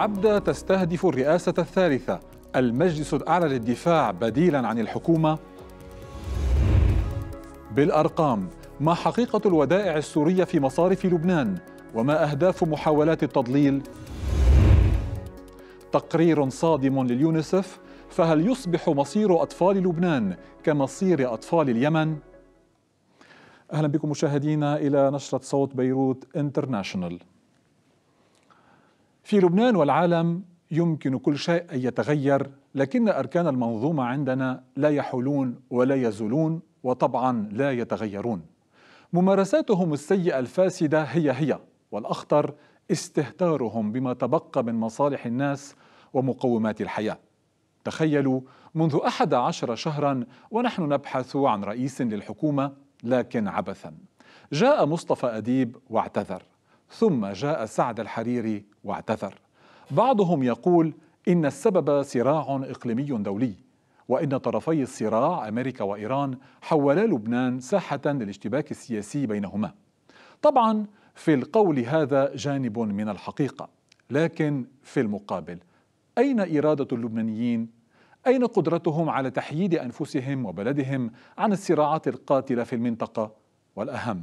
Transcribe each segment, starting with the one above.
عبدة تستهدف الرئاسة الثالثة المجلس الأعلى للدفاع بديلا عن الحكومة بالأرقام ما حقيقة الودائع السورية في مصارف لبنان وما أهداف محاولات التضليل تقرير صادم لليونسف فهل يصبح مصير أطفال لبنان كمصير أطفال اليمن؟ أهلا بكم مشاهدينا إلى نشرة صوت بيروت انترناشونال في لبنان والعالم يمكن كل شيء أن يتغير لكن أركان المنظومة عندنا لا يحولون ولا يزولون وطبعا لا يتغيرون ممارساتهم السيئة الفاسدة هي هي والأخطر استهتارهم بما تبقى من مصالح الناس ومقومات الحياة تخيلوا منذ أحد عشر شهرا ونحن نبحث عن رئيس للحكومة لكن عبثا جاء مصطفى أديب واعتذر ثم جاء سعد الحريري واعتذر بعضهم يقول إن السبب صراع إقليمي دولي وإن طرفي الصراع أمريكا وإيران حولا لبنان ساحة للاشتباك السياسي بينهما طبعا في القول هذا جانب من الحقيقة لكن في المقابل أين إرادة اللبنانيين؟ أين قدرتهم على تحييد أنفسهم وبلدهم عن الصراعات القاتلة في المنطقة؟ والأهم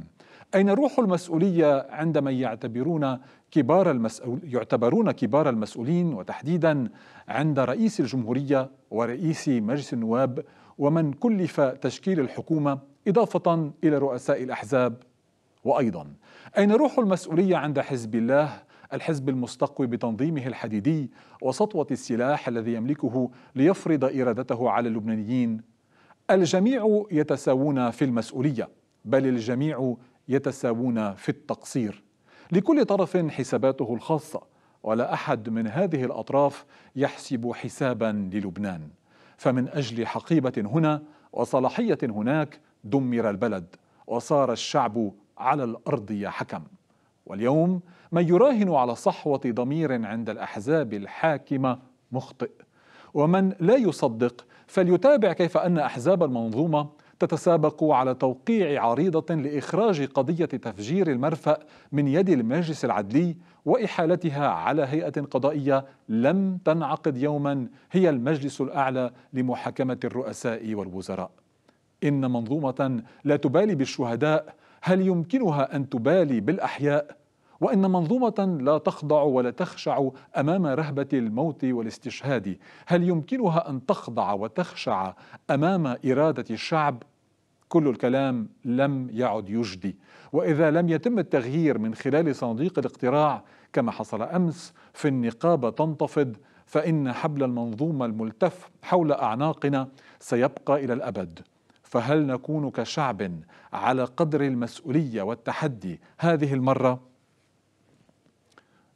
أين روح المسؤولية عند من يعتبرون كبار المسؤول يعتبرون كبار المسؤولين وتحديدا عند رئيس الجمهورية ورئيس مجلس النواب ومن كلف تشكيل الحكومة إضافة إلى رؤساء الأحزاب وأيضا أين روح المسؤولية عند حزب الله الحزب المستقوي بتنظيمه الحديدي وسطوة السلاح الذي يملكه ليفرض إرادته على اللبنانيين الجميع يتساوون في المسؤولية بل الجميع يتساوون في التقصير لكل طرف حساباته الخاصه ولا احد من هذه الاطراف يحسب حسابا للبنان فمن اجل حقيبه هنا وصلاحيه هناك دمر البلد وصار الشعب على الارض يا حكم واليوم من يراهن على صحوه ضمير عند الاحزاب الحاكمه مخطئ ومن لا يصدق فليتابع كيف ان احزاب المنظومه تتسابق على توقيع عريضة لإخراج قضية تفجير المرفأ من يد المجلس العدلي وإحالتها على هيئة قضائية لم تنعقد يوما هي المجلس الأعلى لمحاكمة الرؤساء والوزراء إن منظومة لا تبالي بالشهداء هل يمكنها أن تبالي بالأحياء؟ وان منظومه لا تخضع ولا تخشع امام رهبه الموت والاستشهاد هل يمكنها ان تخضع وتخشع امام اراده الشعب كل الكلام لم يعد يجدي واذا لم يتم التغيير من خلال صناديق الاقتراع كما حصل امس في النقابه تنتفض فان حبل المنظومه الملتف حول اعناقنا سيبقى الى الابد فهل نكون كشعب على قدر المسؤوليه والتحدي هذه المره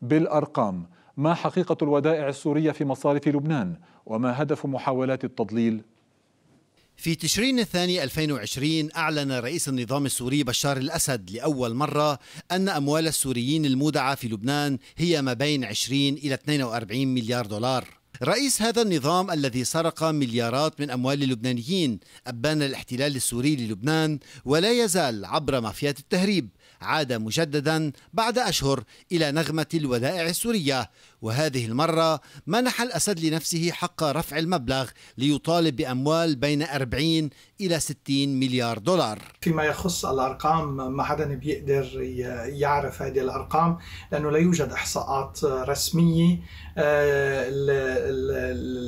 بالأرقام ما حقيقة الودائع السورية في مصارف لبنان وما هدف محاولات التضليل في تشرين الثاني 2020 أعلن رئيس النظام السوري بشار الأسد لأول مرة أن أموال السوريين المودعة في لبنان هي ما بين 20 إلى 42 مليار دولار رئيس هذا النظام الذي سرق مليارات من أموال اللبنانيين أبان الاحتلال السوري للبنان ولا يزال عبر مافيات التهريب عاد مجددا بعد أشهر إلى نغمة الودائع السورية وهذه المرة منح الأسد لنفسه حق رفع المبلغ ليطالب بأموال بين 40 إلى 60 مليار دولار فيما يخص الأرقام ما حدا بيقدر يعرف هذه الأرقام لأنه لا يوجد إحصاءات رسمية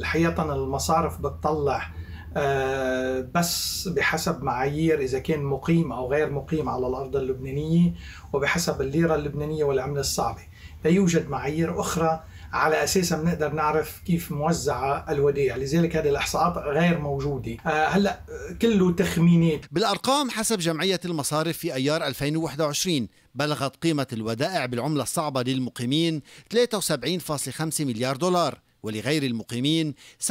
حقيقة آه، المصارف بتطلع آه، بس بحسب معايير اذا كان مقيم او غير مقيم على الارض اللبنانيه وبحسب الليره اللبنانيه والعمله الصعبه لا يوجد معايير اخرى على اساسها بنقدر نعرف كيف موزعه الودائع لذلك هذه الاحصاءات غير موجوده آه، هلا كله تخمينات بالارقام حسب جمعيه المصارف في ايار 2021 بلغت قيمه الودائع بالعمله الصعبه للمقيمين 73.5 مليار دولار ولغير المقيمين 27.3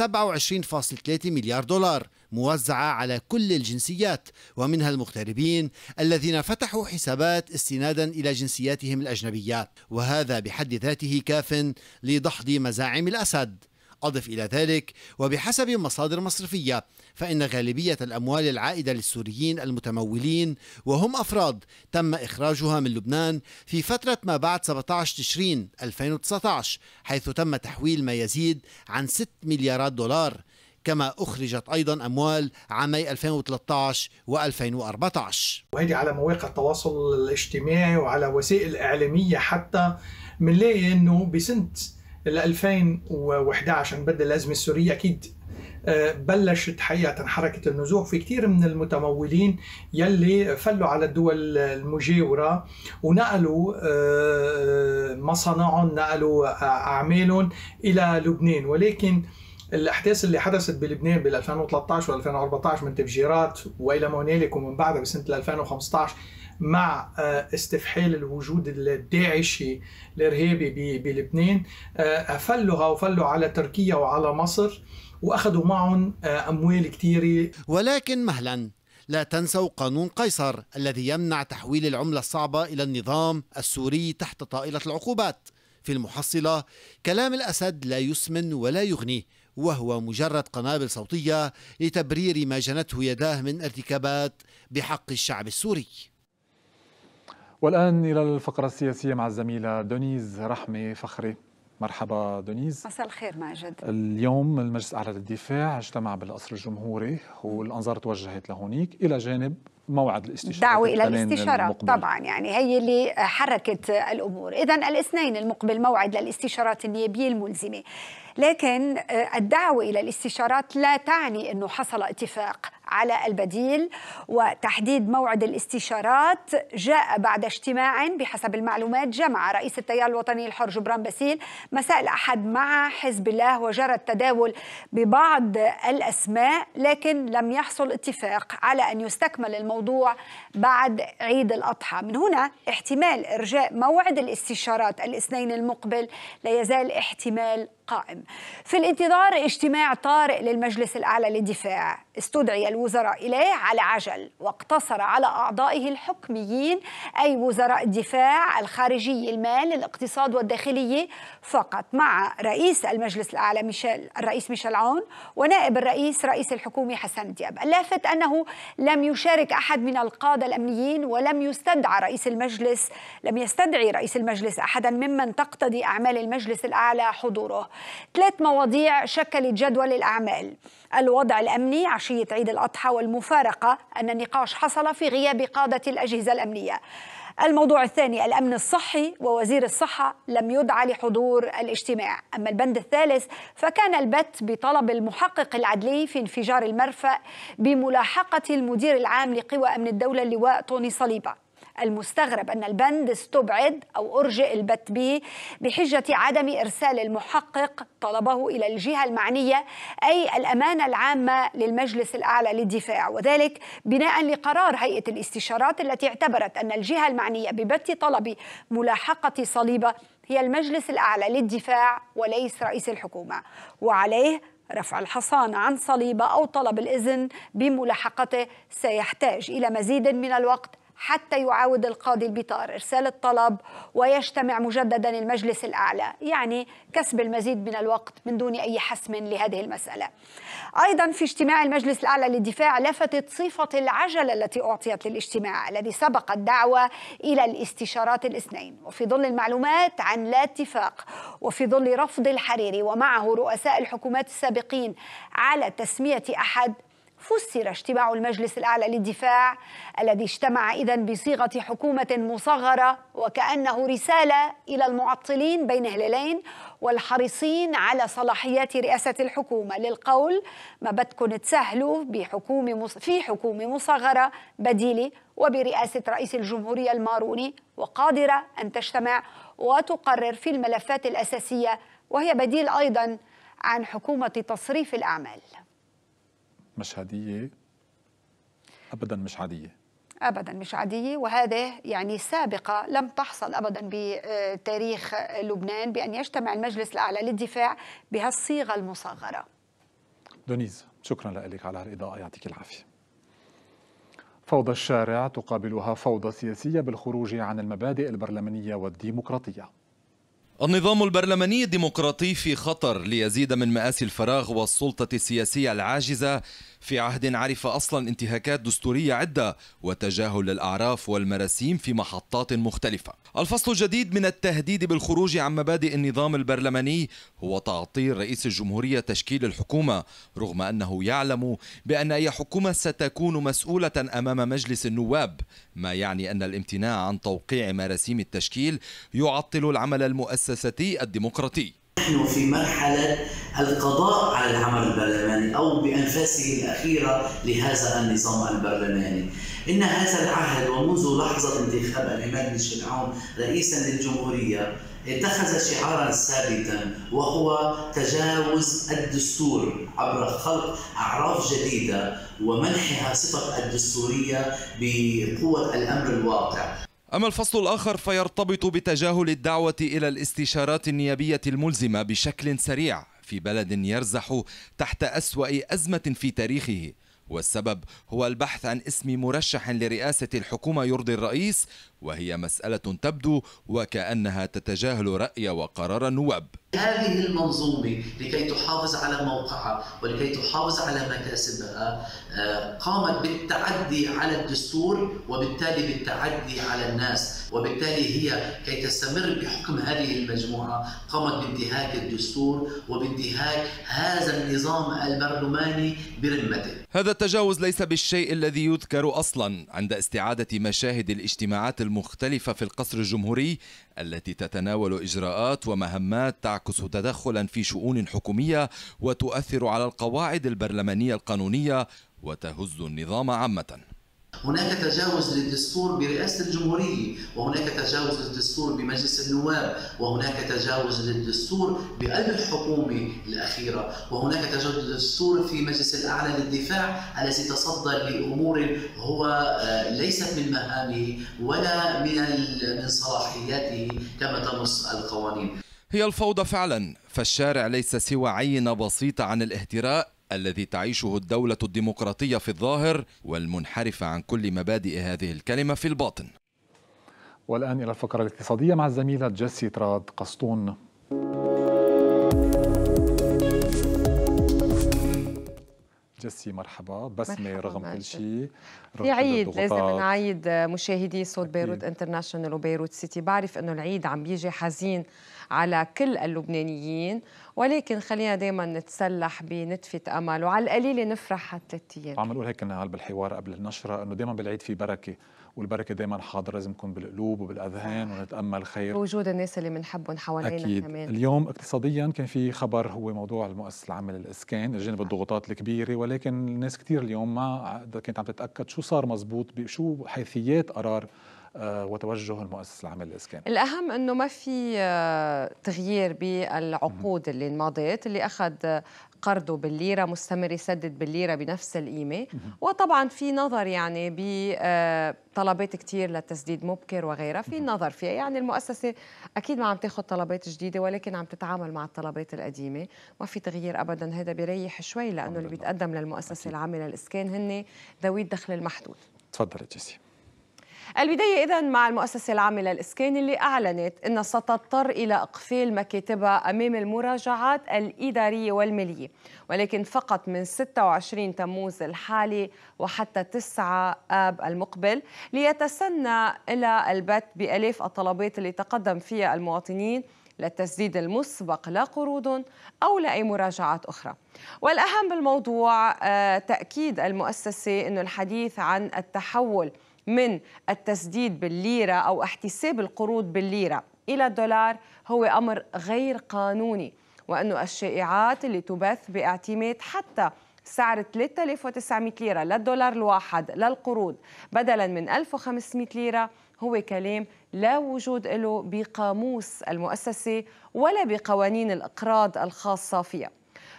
مليار دولار موزعة على كل الجنسيات ومنها المغتربين الذين فتحوا حسابات استنادا إلى جنسياتهم الأجنبية وهذا بحد ذاته كاف لدحض مزاعم الأسد أضف إلى ذلك وبحسب مصادر مصرفية فإن غالبية الأموال العائدة للسوريين المتمولين وهم أفراد تم إخراجها من لبنان في فترة ما بعد 17 تشرين 2019 حيث تم تحويل ما يزيد عن 6 مليارات دولار كما أخرجت أيضا أموال عامي 2013 و2014 وهذه على مواقع التواصل الاجتماعي وعلى وسائل إعلامية حتى ليه أنه بسنة 2011 بدل الأزمة السورية أكيد آه، بلشت حقيقة حركة النزوح في كثير من المتمولين يلي فلوا على الدول المجاورة ونقلوا آه، مصانعهم نقلوا أعمالهم إلى لبنان ولكن الاحداث اللي حدثت بلبنان بال 2013 و 2014 من تفجيرات والى ما هنالك ومن بعدها بسنه 2015 مع آه، استفحال الوجود الداعشي الارهابي بلبنان آه، فلوا وفلوا على تركيا وعلى مصر واخذوا معهم آه، اموال كثيره ولكن مهلا لا تنسوا قانون قيصر الذي يمنع تحويل العمله الصعبه الى النظام السوري تحت طائله العقوبات في المحصله كلام الاسد لا يسمن ولا يغني وهو مجرد قنابل صوتية لتبرير ما جنته يداه من ارتكابات بحق الشعب السوري والآن إلى الفقرة السياسية مع الزميلة دونيز رحمة فخري مرحبا دونيز مساء الخير ماجد اليوم المجلس أعلى للدفاع اجتمع بالقصر الجمهوري والأنظار توجهت لهونيك إلى جانب موعد الاستشارة دعوة إلى الاستشارة المقبل. طبعا يعني هي اللي حركت الأمور إذا الاثنين المقبل موعد للاستشارات النيابية الملزمة لكن آه، الدعوة إلى الاستشارات لا تعني أنه حصل اتفاق على البديل وتحديد موعد الاستشارات جاء بعد اجتماع بحسب المعلومات جمع رئيس التيار الوطني الحر جبران باسيل مساء الأحد مع حزب الله وجرى التداول ببعض الأسماء لكن لم يحصل اتفاق على أن يستكمل الموضوع بعد عيد الأضحى من هنا احتمال إرجاء موعد الاستشارات الاثنين المقبل لا يزال احتمال قائم في الانتظار اجتماع طارئ للمجلس الأعلى للدفاع استدعي الوزراء إليه على عجل واقتصر على أعضائه الحكميين أي وزراء الدفاع الخارجي المال الاقتصاد والداخلية فقط مع رئيس المجلس الأعلى ميشيل الرئيس ميشيل عون ونائب الرئيس رئيس الحكومة حسن دياب اللافت أنه لم يشارك أحد من القادة الأمنيين ولم يستدعى رئيس المجلس لم يستدعي رئيس المجلس أحدا ممن تقتضي أعمال المجلس الأعلى حضوره ثلاث مواضيع شكلت جدول الأعمال الوضع الأمني عشية عيد الأضحى والمفارقة أن النقاش حصل في غياب قادة الأجهزة الأمنية الموضوع الثاني الأمن الصحي ووزير الصحة لم يدعى لحضور الاجتماع أما البند الثالث فكان البت بطلب المحقق العدلي في انفجار المرفأ بملاحقة المدير العام لقوى أمن الدولة اللواء طوني صليبة المستغرب أن البند استبعد أو أرجئ البت به بحجة عدم إرسال المحقق طلبه إلى الجهة المعنية أي الأمانة العامة للمجلس الأعلى للدفاع وذلك بناء لقرار هيئة الاستشارات التي اعتبرت أن الجهة المعنية ببت طلب ملاحقة صليبة هي المجلس الأعلى للدفاع وليس رئيس الحكومة وعليه رفع الحصان عن صليبة أو طلب الإذن بملاحقته سيحتاج إلى مزيد من الوقت حتى يعاود القاضي البيطار إرسال الطلب ويجتمع مجددا المجلس الأعلى يعني كسب المزيد من الوقت من دون أي حسم لهذه المسألة أيضا في اجتماع المجلس الأعلى للدفاع لفتت صفة العجلة التي أعطيت للاجتماع الذي سبق الدعوة إلى الاستشارات الاثنين وفي ظل المعلومات عن لا اتفاق وفي ظل رفض الحريري ومعه رؤساء الحكومات السابقين على تسمية أحد فسر اجتماع المجلس الأعلى للدفاع الذي اجتمع إذا بصيغة حكومة مصغرة وكأنه رسالة إلى المعطلين بين هلالين والحريصين على صلاحيات رئاسة الحكومة للقول ما بدكم تسهلوا بحكومة في حكومة مصغرة بديلة وبرئاسة رئيس الجمهورية الماروني وقادرة أن تجتمع وتقرر في الملفات الأساسية وهي بديل أيضا عن حكومة تصريف الأعمال مشهديه ابدا مش عاديه ابدا مش عاديه وهذه يعني سابقه لم تحصل ابدا بتاريخ لبنان بان يجتمع المجلس الاعلى للدفاع بهالصيغه المصغره دونيز شكرا لك على هالاضاءه يعطيك العافيه فوضى الشارع تقابلها فوضى سياسيه بالخروج عن المبادئ البرلمانيه والديمقراطيه النظام البرلماني الديمقراطي في خطر ليزيد من مآسي الفراغ والسلطة السياسية العاجزة في عهد عرف أصلا انتهاكات دستورية عدة وتجاهل الاعراف والمراسيم في محطات مختلفة الفصل الجديد من التهديد بالخروج عن مبادئ النظام البرلماني هو تعطيل رئيس الجمهورية تشكيل الحكومة رغم أنه يعلم بأن أي حكومة ستكون مسؤولة أمام مجلس النواب ما يعني أن الامتناع عن توقيع مراسيم التشكيل يعطل العمل المؤسساتي الديمقراطي نحن في مرحلة القضاء على العمل البرلماني أو بأنفاسه الأخيرة لهذا النظام البرلماني إن هذا العهد ومنذ لحظة انتخاب الإمام بن شلعون رئيسا للجمهورية اتخذ شعارا ثابتا وهو تجاوز الدستور عبر خلق اعراف جديده ومنحها صفه الدستوريه بقوه الامر الواقع أما الفصل الآخر فيرتبط بتجاهل الدعوة إلى الاستشارات النيابية الملزمة بشكل سريع في بلد يرزح تحت أسوأ أزمة في تاريخه والسبب هو البحث عن اسم مرشح لرئاسة الحكومة يرضي الرئيس وهي مسألة تبدو وكأنها تتجاهل رأي وقرار النواب هذه المنظومة لكي تحافظ على موقعها ولكي تحافظ على مكاسبها آه، قامت بالتعدي على الدستور وبالتالي بالتعدي على الناس وبالتالي هي كي تستمر بحكم هذه المجموعة قامت بانتهاك الدستور وبانتهاك هذا النظام البرلماني برمته هذا التجاوز ليس بالشيء الذي يذكر اصلا عند استعاده مشاهد الاجتماعات المختلفه في القصر الجمهوري التي تتناول اجراءات ومهمات تعكس تدخلا في شؤون حكوميه وتؤثر على القواعد البرلمانيه القانونيه وتهز النظام عامه هناك تجاوز للدستور برئاسة الجمهورية وهناك تجاوز للدستور بمجلس النواب وهناك تجاوز للدستور بقلب الحكومة الأخيرة وهناك تجاوز للدستور في مجلس الأعلى للدفاع الذي تصدى لأمور هو آه، ليست من مهامه ولا من من صلاحياته كما تنص القوانين هي الفوضى فعلا فالشارع ليس سوى عينة بسيطة عن الاهتراء الذي تعيشه الدولة الديمقراطية في الظاهر والمنحرفة عن كل مبادئ هذه الكلمة في الباطن والآن إلى الفقرة الاقتصادية مع الزميلة جيسي تراد قسطون جسي مرحبا بسمة مرحبا رغم كل شيء في عيد لازم نعيد مشاهدي صوت بيروت انترناشونال وبيروت سيتي بعرف انه العيد عم بيجي حزين على كل اللبنانيين ولكن خلينا دائما نتسلح بنتفة امل وعلى القليله نفرح ثلاث ايام عم نقول هيك نهال بالحوار قبل النشره انه دائما بالعيد في بركه والبركه دائما حاضره لازم تكون بالقلوب وبالاذهان ونتامل خير وجود الناس اللي بنحبهم حوالينا أكيد. كمان اليوم اقتصاديا كان في خبر هو موضوع المؤسسه العامه للاسكان جانب الضغوطات الكبيره ولكن الناس كثير اليوم ما كانت عم تتاكد شو صار مزبوط شو حيثيات قرار آه، وتوجه المؤسسه العامه للاسكان. الاهم انه ما في آه، تغيير بالعقود اللي انمضت اللي اخذ قرضه بالليرة مستمر يسدد بالليرة بنفس القيمة وطبعا في نظر يعني بطلبات آه، كثير للتسديد مبكر وغيرها في نظر فيها يعني المؤسسة أكيد ما عم تاخذ طلبات جديدة ولكن عم تتعامل مع الطلبات القديمة ما في تغيير أبدا هذا بيريح شوي لأنه اللي بيتقدم للمؤسسة العامة للإسكان هن ذوي الدخل المحدود تفضلي جيسي البداية إذا مع المؤسسة العامة للإسكان اللي أعلنت أنها ستضطر إلى إقفال مكاتبها أمام المراجعات الإدارية والمالية ولكن فقط من 26 تموز الحالي وحتى 9 آب المقبل ليتسنى إلى البت بألاف الطلبات اللي تقدم فيها المواطنين للتسديد المسبق لقروض أو لأي مراجعات أخرى والأهم بالموضوع آه، تأكيد المؤسسة أن الحديث عن التحول من التسديد بالليرة أو احتساب القروض بالليرة إلى الدولار هو أمر غير قانوني وأن الشائعات اللي تبث باعتماد حتى سعر 3900 ليرة للدولار الواحد للقروض بدلا من 1500 ليرة هو كلام لا وجود له بقاموس المؤسسة ولا بقوانين الإقراض الخاصة فيها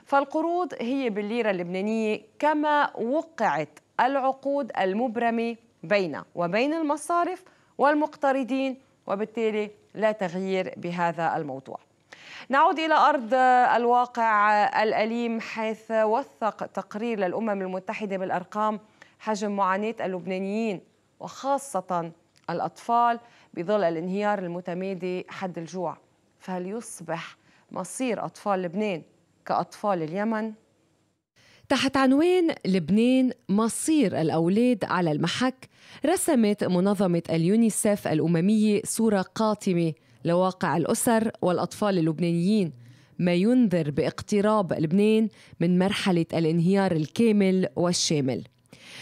فالقروض هي بالليرة اللبنانية كما وقعت العقود المبرمة بين وبين المصارف والمقترضين وبالتالي لا تغيير بهذا الموضوع نعود إلى أرض الواقع الأليم حيث وثق تقرير للأمم المتحدة بالأرقام حجم معاناة اللبنانيين وخاصة الأطفال بظل الانهيار المتمادي حد الجوع فهل يصبح مصير أطفال لبنان كأطفال اليمن؟ تحت عنوان لبنان مصير الأولاد على المحك رسمت منظمة اليونيسف الأممية صورة قاتمة لواقع الأسر والأطفال اللبنانيين ما ينذر باقتراب لبنان من مرحلة الانهيار الكامل والشامل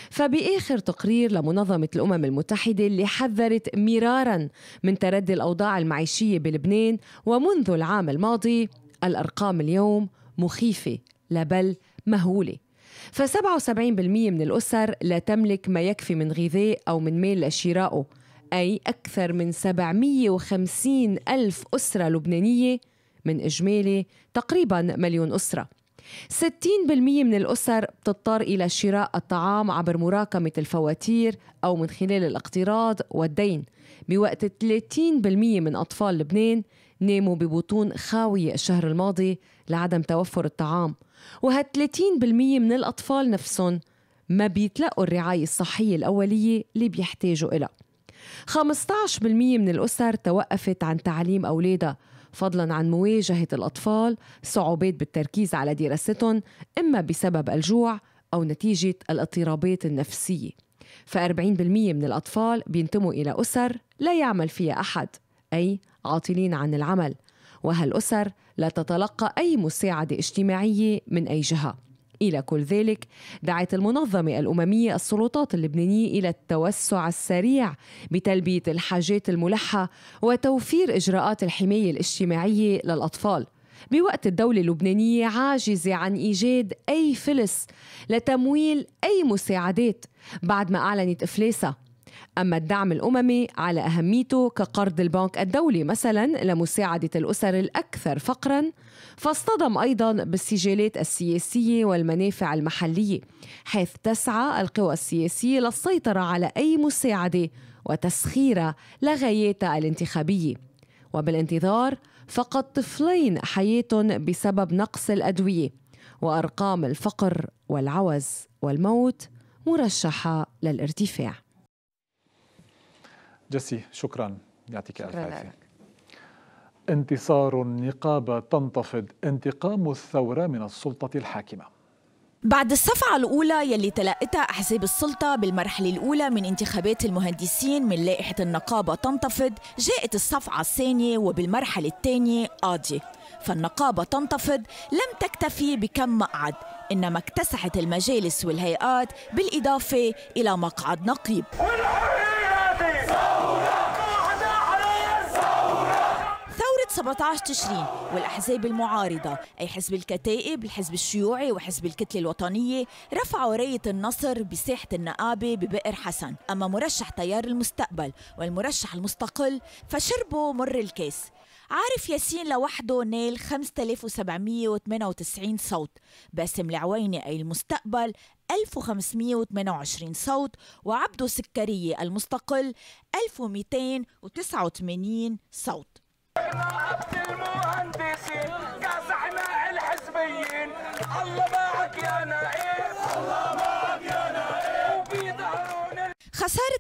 فبآخر تقرير لمنظمة الأمم المتحدة اللي حذرت مرارا من تردي الأوضاع المعيشية بلبنان ومنذ العام الماضي الأرقام اليوم مخيفة لا بل مهولة ف77% من الأسر لا تملك ما يكفي من غذاء أو من مال لشرائه أي أكثر من 750 ألف أسرة لبنانية من إجمالي تقريبا مليون أسرة 60% من الأسر بتضطر إلى شراء الطعام عبر مراكمة الفواتير أو من خلال الاقتراض والدين بوقت 30% من أطفال لبنان ناموا ببطون خاوية الشهر الماضي لعدم توفر الطعام وهال 30% من الأطفال نفسهم ما بيتلقوا الرعاية الصحية الأولية اللي بيحتاجوا إلها 15% من الأسر توقفت عن تعليم أولادها فضلا عن مواجهة الأطفال صعوبات بالتركيز على دراستهم إما بسبب الجوع أو نتيجة الاضطرابات النفسية ف40% من الأطفال بينتموا إلى أسر لا يعمل فيها أحد أي عاطلين عن العمل وهالأسر لا تتلقى أي مساعدة اجتماعية من أي جهة إلى كل ذلك دعت المنظمة الأممية السلطات اللبنانية إلى التوسع السريع بتلبية الحاجات الملحة وتوفير إجراءات الحماية الاجتماعية للأطفال بوقت الدولة اللبنانية عاجزة عن إيجاد أي فلس لتمويل أي مساعدات بعد ما أعلنت إفلاسها أما الدعم الأممي على أهميته كقرض البنك الدولي مثلا لمساعدة الأسر الأكثر فقرا فاصطدم أيضا بالسجالات السياسية والمنافع المحلية حيث تسعى القوى السياسية للسيطرة على أي مساعدة وتسخيرة لغاياتها الانتخابية وبالانتظار فقد طفلين حياتهم بسبب نقص الأدوية وأرقام الفقر والعوز والموت مرشحة للارتفاع جسي شكرا يعطيك الف عافيه انتصار النقابه تنتفض انتقام الثوره من السلطه الحاكمه بعد الصفعة الأولى يلي تلقتها أحزاب السلطة بالمرحلة الأولى من انتخابات المهندسين من لائحة النقابة تنتفض جاءت الصفعة الثانية وبالمرحلة الثانية قاضية فالنقابة تنتفض لم تكتفي بكم مقعد إنما اكتسحت المجالس والهيئات بالإضافة إلى مقعد نقيب 17 تشرين والأحزاب المعارضة أي حزب الكتائب الحزب الشيوعي وحزب الكتلة الوطنية رفعوا راية النصر بساحة النقابة ببئر حسن أما مرشح تيار المستقبل والمرشح المستقل فشربوا مر الكاس عارف ياسين لوحده نال 5798 صوت باسم العويني أي المستقبل 1528 صوت وعبده سكرية المستقل 1289 صوت خسارة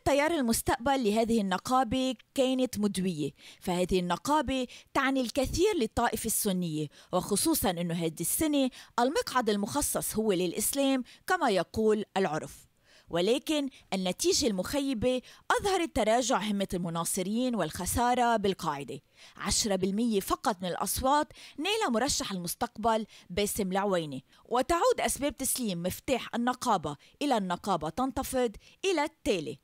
تيار المستقبل لهذه النقابة كانت مدوية فهذه النقابة تعني الكثير للطائفة السنية وخصوصا أنه هذه السنة المقعد المخصص هو للإسلام كما يقول العرف ولكن النتيجة المخيبة أظهرت تراجع همة المناصرين والخسارة بالقاعدة 10% فقط من الأصوات نال مرشح المستقبل باسم العويني وتعود أسباب تسليم مفتاح النقابة إلى النقابة تنتفض إلى التالي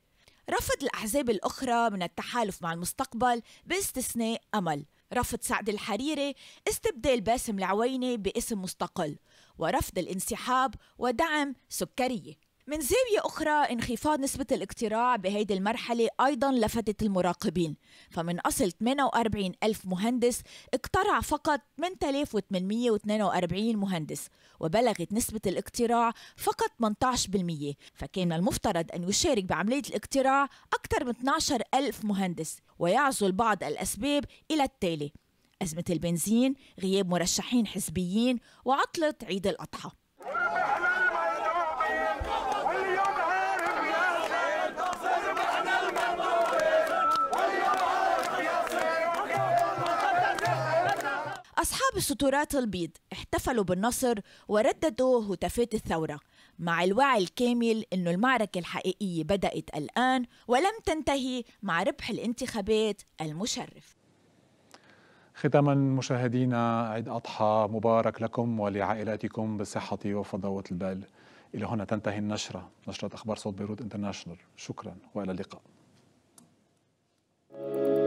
رفض الأحزاب الأخرى من التحالف مع المستقبل باستثناء أمل رفض سعد الحريري استبدال باسم العويني باسم مستقل ورفض الانسحاب ودعم سكريه من زاوية أخرى انخفاض نسبة الاقتراع بهيدي المرحلة أيضا لفتت المراقبين فمن أصل 48 ألف مهندس اقترع فقط 8842 مهندس وبلغت نسبة الاقتراع فقط 18% فكان المفترض أن يشارك بعملية الاقتراع أكثر من 12 ألف مهندس ويعزو البعض الأسباب إلى التالي أزمة البنزين غياب مرشحين حزبيين وعطلة عيد الأضحى أصحاب الستورات البيض احتفلوا بالنصر ورددوا هتافات الثورة مع الوعي الكامل أن المعركة الحقيقية بدأت الآن ولم تنتهي مع ربح الانتخابات المشرف ختاما مشاهدينا عيد أضحى مبارك لكم ولعائلاتكم بالصحة وفضاوة البال إلى هنا تنتهي النشرة نشرة أخبار صوت بيروت انترناشونال شكرا وإلى اللقاء thank you